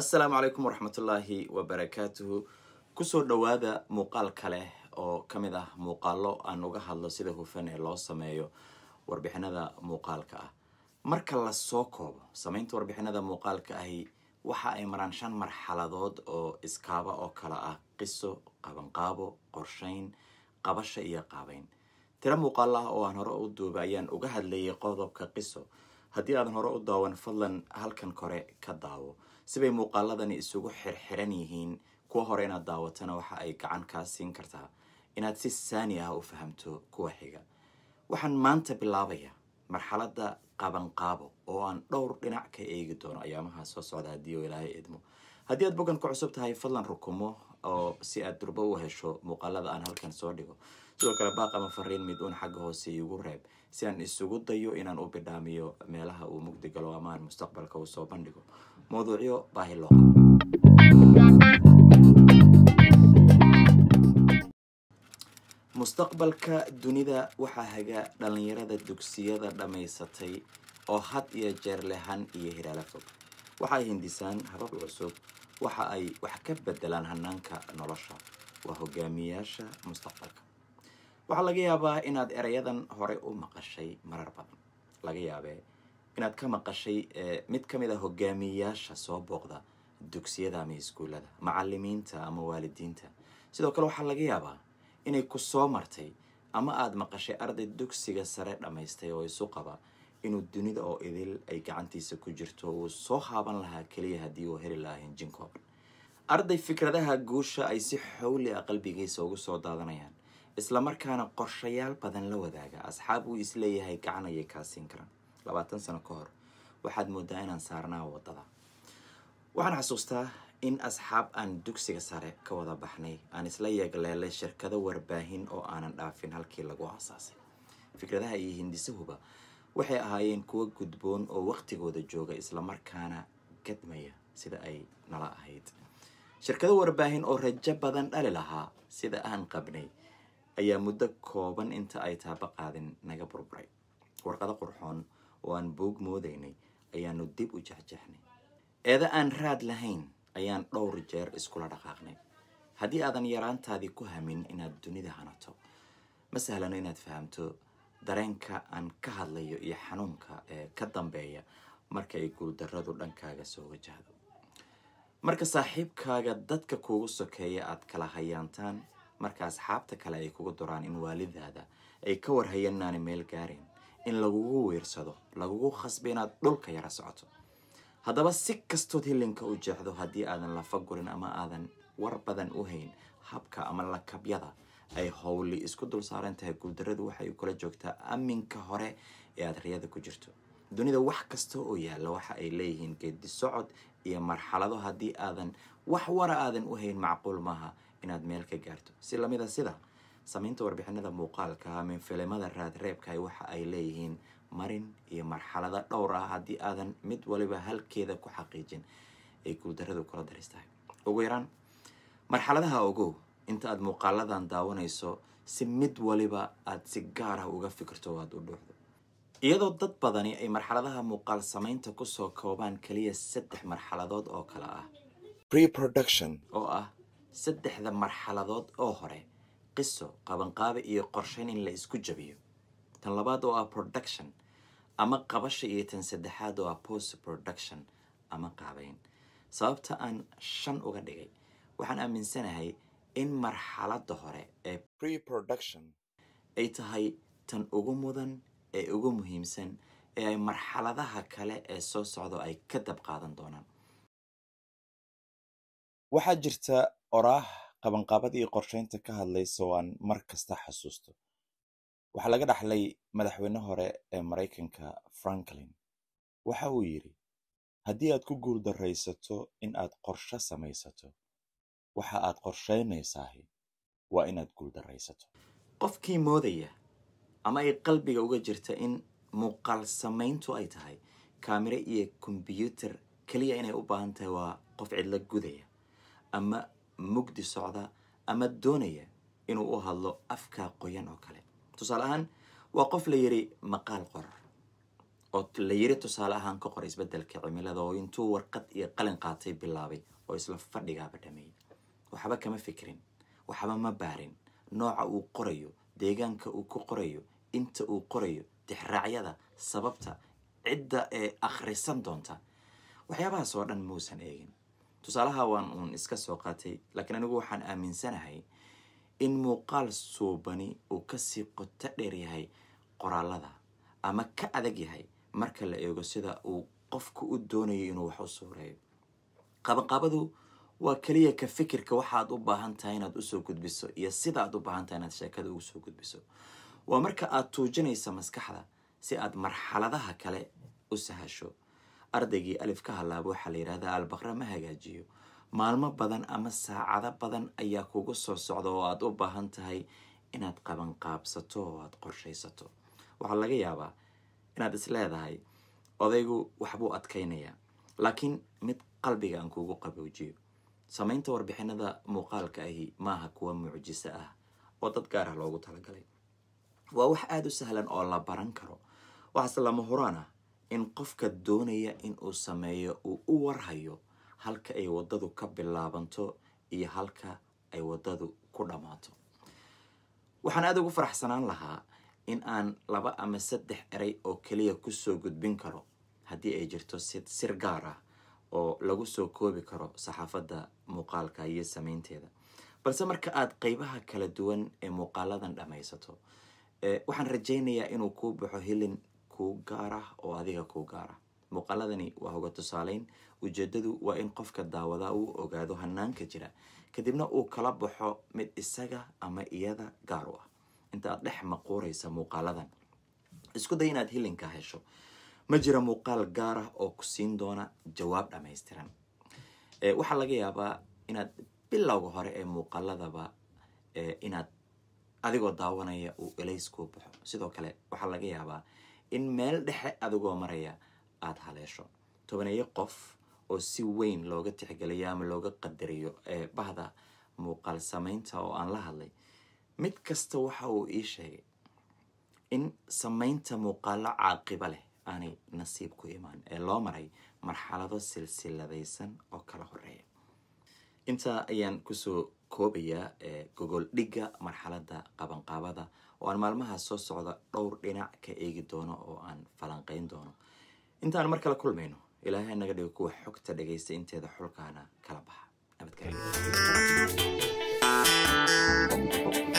assalaamu calaykum waraxmatullaahi wabarakaatuhu kusoo dhawaada muuqaal kale oo ka mid ah muuqaalo aan uga hadlo sida hufan ee loo sameeyo warbixinada muuqaalka ah marka lasoo koobo sameynta warbixinada muuqaalka ahi waxa ay maraan shan marxaladood oo iskaaba oo kale ah qiso qabanqaabo qorshayn qabasha iyo qaabayn tiro muuqaalo ah oo aan hore u duuba ayaan uga hadlayay qodobka qiso haddii aadan hore u daawan fadlan halkan kore ka daawo sibay muuqaaladani isugu xirxiran yihiin kuwa hore inaad daawatana waxa ay gacan kaa siin kartaa inaad si saani ah u fahamto kuwa xiga waxaan maanta bilaabayaa marxaladda qabanqaabo oo aan dhowr dhinac ka eegi doono ayaamaha soo socda haddii oo ilaahay idmo haddii aad boggan ku cusub tahay fadlan rukumo oo si aad durba u hesho muuqaalada aan halkan soo dhigo sidoo kale baaq ama fariin mid uun xagga hoose iigu reeb si aan isugu dayo inaan u bidhaamiyo meelaha uu mugdi galo amaan mustaqbalka uu bandhigo mawduucyo baahi loo qabo mustaqbalka dunida waxaa haga dhalinyarada dugsiyada dhammaysatay oo had iyo jeer lehan iyo hiraalafog waxay hindisaan habab cusub waxa ay wax ka bedelaan hanaanka nolosha waa hogaamiyaasha mustaqbalka waxaa laga yaabaa inaad erayadan hore u maqashay marar badan laga yaabee inaad ka maqashay eh, mid kamid a ah hogaamiyaasha soo booqda dugsiyada ama iskuulada macalimiinta ama waalidiinta sidoo kale waxaa laga yaabaa inay kusoo martay ama aad maqashay arday dugsiga sare dhammaystay oo isu qaba inuu dunida oo idil ay gacantiisa ku jirto uu soo haaban lahaa keliya haddii uu heli lahaa hinjin kooban arday fikradaha guusha ay si xowli a ah qalbigiisa ugu soo daadanayaan islamarkaana qorshayaal badan la wadaaga asxaab uu isleeyahay gacan ayay kaa karaan labaatan sano ka hor waxaad moodaa inaan saarnaa wadada waxaan xasuustaa in asxaab aan dugsiga sare ka wada baxnay aan isla yeegleelay shirkado warbaahin oo aanan dhaafin halkii lagu aasaasay fikradaha iyo hindisuhuba waxay ahaayeen kuwo gudboon oo wakhtigooda jooga islamarkaana gadmaya sida ay nala ahayd shirkado warbaahin oo rajo badan dhali lahaa sida aan qabnay ayaa muddo kooban inta ay taaba qaadin naga burburay warqado qurxoon oo aan boog moodaynay ayaanu dib u jexjexnay eeda aan raad lahayn ayaan dhowr jeer iskula dhaqaaqnay haddii aadan yaraantaadii ku hamin inaad dunida hanato ma sahlano inaad fahamto dareenka aan ka hadlayo iyo xanuunka ee ka dambeeya marka ay guuldarradu dhankaaga soo wajahdo marka saaxiibkaaga dadka kuugu sokeeya aad kala hayaantaan marka asxaabta kale ay kugu duraan in waalidaada ay ka warhayaanaanay meel gaareen in lagugu wiirsado lagugu khasbay inaad dhulka yara socoto haddaba si kastood hilinka u jeexdo haddii aadan lafa gurin ama aadan war badan u hayn habka ama lakabyada ay howli isku dul saaran tahay guuldaradu waxay kula joogtaa aminka hore ee aad riyada ku jirto dunida wax kasta oo yaalla waxa ay leeyihiin geedi socod iyo marxalado haddii aadan wax wara aadan u hayn macquul maaha inaad meel ka gaarto si lamida ah sida samaynta warbixinada muuqaalka ah, min filimada raadreebka waxa ay leeyihiin marin iyo marxalada dhowr ah haddii aadan mid waliba halkeeda ku xaqiijin ay guuldaradu kula daristahay ugu yaraan marxaladaha ogow inta aad muuqaaladan daawanayso si mid waliba aad si gaar ah uga fikirto o u dhuuxdo iyadoo dad badani ay marxaladaha muuqaal samaynta kusoo koobaan keliya saddex marxaladood oo kale ah preproduction oo ah saddexda marxaladood oo hore qiso qabanqaabe iyo qorshayn in la isku jabiyo tan labaad oo ah production ama qabasha iyo tan saddexaad oo ah post production ama qaabayn sababta aan shan uga dhigay waxaan aaminsanahay in marxaladda hore ee preproduction ay tahay tan ugu mudan ee ugu muhiimsan ee ay marxaladaha kale ee soo socdo ay ka dab qaadan doonaan waxaa jirta oraah qabanqaabada iyo qorsheynta ka hadlaysa aan mar kasta xasuusto waxaa laga dhaxlay madaxweyne hore ee maraykanka franklin waxa uu yidhi haddii aad ku guuldarraysato in aad qorsho samaysato waxa aad qorsheynaysaah waa inaad guuldaraysato qofkii moodaya ama ay qalbiga uga jirta in muuqaal samayntu ay tahay kaamiro iyo kombyuuter keliya inay u baahan tahay waa qof cidla gudaya ama mugdi socda ama doonaya inuu u hadlo afkaa qoyan oo kale tusaale ahaan waa qof la yiri maqaal qorar oo la yiri tusaale ahaan ka qor isbedelka cimilada oo intuu warqad iyo qalin qaatay bilaabay oo isla fadhigaaba dhameeyay waxba kama fikrin waxba ma baarin nooca uu qorayo deegaanka uu ku qorayo inta uu qorayo dixraacyada sababta cidda ee akhrisan doonta waxyaabahaas oo dhan muusan eegin tusaalaha waan uun iska soo qaatay laakiin anigu waxaan aaminsanahay in muuqaal suubani uu kasii qoto dheer yahay qoraalada ama ka adag yahay marka la eego sida uu qofka u doonayo inuu wax u suureeyo qabanqaabadu waa keliya ka fikirka waxaad u baahan tahay inaad usoo gudbiso iyo sida aad u baahan tahay inaad sheekada ugu soo gudbiso waa marka aad tuujinaysa maskaxda si aad marxaladaha kale u sahasho ardaygii alif ka halaabo waxaa la yidhahdaa albaqra ma hagaajiyo maalmo badan ama saacado badan ayaa kugu soo socda oo aada u baahan tahay inaad qabanqaabsato oo aada qorshaysato waxaa laga yaabaa inaad isleedahay odaygu waxbuu adkaynayaa laakiin mid qalbiga aan kugu qaboojiyo samaynta warbixinada muuqaalka ahi maaha kuwa mucjiso ah oo dad gaar ah loogu talagalay waa wax aada u sahlan oo la baran karo waxaase lama huraan ah in qofka doonaya inuu sameeyo uu u warhayo halka ay wadadu ka bilaabanto iyo halka ay wadadu ku dhammaato waxaan aada ugu faraxsanaan lahaa in aan laba ama saddex eray oo keliya kusoo gudbin karo haddii ay jirto si sir gaar ah oo lagu soo koobi karo saxaafadda muuqaalka iyo samaynteeda balse marka aada qeybaha kala duwan ee muuqaaladan dhammaysato eh, waxaan rajaynayaa inuu kuu baxo helin kuu gaar ah oo adiga kuu gaar ah muuqaaladani waa uga tusaaleyn ujeedadu waa in qofka daawada uu ogaado hanaanka jira kadibna uu kala baxo mid isaga ama iyada gaar u ah intaad dhex maquuraysa muuqaaladan isku day inaad hilinka hesho ma jira muuqaal gaar ah oo ku siin doona jawaab dhammaystiran waxaa laga yaabaa inaad bilowga hore ee muuqaaladaba inaad adigoo daawanaya uu elays kuu baxo sidoo kale waxaa laga yaabaa in meel dhexe adigoo maraya aada haleesho tobaneeyo qof oo si weyn looga tixgeliyo ama looga qadariyo ee bahda muuqaal samaynta oo aan la hadlay mid kasta waxa uu ii sheegay in samaynta muuqaalo caaqibo leh aanay nasiib ku imaan ee loo maray marxalado silsiladaysan oo kala horeeya inta ayaan kusoo koobaya ee gogoldhiga marxalada qabanqaabada oo aan maalmaha soo socda dhowr dhinac ka eegi doono oo aan falanqayn doono intaan mar kala kulmayno ilaahay naga dhigo kuwa xogta dhegaysta inteeda xulkaana kala baxa nabadgelyo